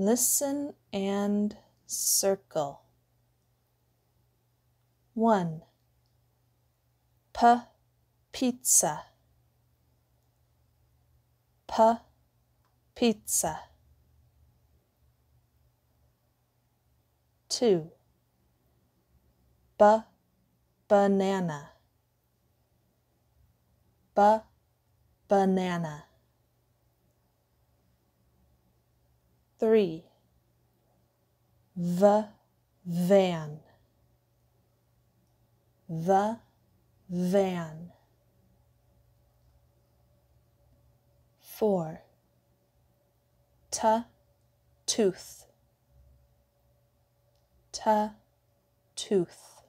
Listen and circle. 1. P pizza. P pizza. 2. B banana. B banana. three. The van. The van. Four. Ta tooth. Ta tooth.